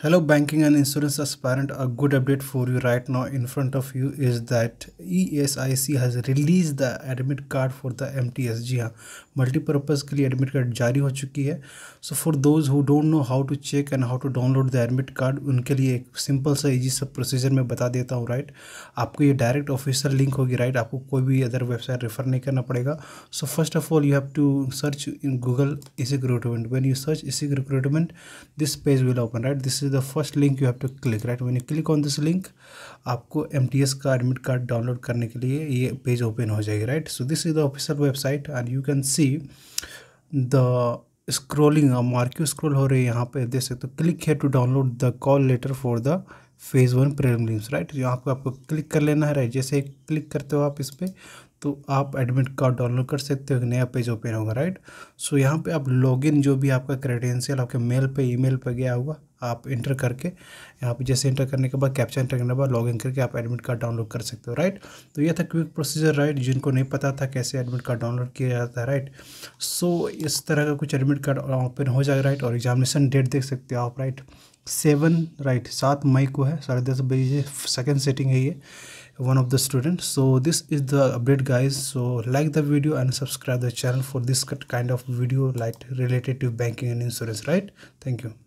Hello banking and insurance aspirant, a good update for you right now in front of you is that ESIC has released the admit card for the M T S जी हाँ multipurpose के लिए admit card जारी हो चुकी है so for those who don't know how to check and how to download the admit card उनके लिए एक सिंपल सा ईजी सब प्रोसीजर मैं बता देता हूँ राइट आपको ये डायरेक्ट ऑफिशियल लिंक होगी राइट आपको कोई भी अदर वेबसाइट रेफर नहीं करना पड़ेगा so first of all you have to search in Google इसी रिक्रूटमेंट वैन यू सर्च इसी recruitment this page will open right this is the first link you have to click right when you click on this link आपको M का admit card download करने के लिए ये page open हो जाएगी right so this is the official website and you can see the scrolling marquee scroll हो रही है यहाँ पे देख सकते हो click here to download the call letter for the phase one prelims right यहाँ पर आपको क्लिक कर लेना है राइट जैसे क्लिक करते हो आप इस पर तो आप एडमिट कार्ड डाउनलोड कर सकते हो नया पेज ओपन होगा राइट सो यहाँ पे आप लॉगिन जो भी आपका क्रेडेंशियल आपके मेल पे ईमेल पे गया होगा आप इंटर करके यहाँ पे जैसे इंटर करने के बाद कैप्चा इंटर करने के बाद लॉगिन करके आप एडमिट कार्ड डाउनलोड कर सकते हो राइट तो ये था क्विक प्रोसीजर राइट जिनको नहीं पता था कैसे एडमिट कार्ड डाउनलोड किया जाता है राइट सो इस तरह का कुछ एडमिट कार्ड ओपन हो जाएगा राइट और एग्जामिनेशन डेट देख सकते हो आप राइट सेवन राइट सात मई को है साढ़े दस बजे सेकेंड सेटिंग है ये one of the student so this is the update guys so like the video and subscribe the channel for this kind of video like related to banking and insurance right thank you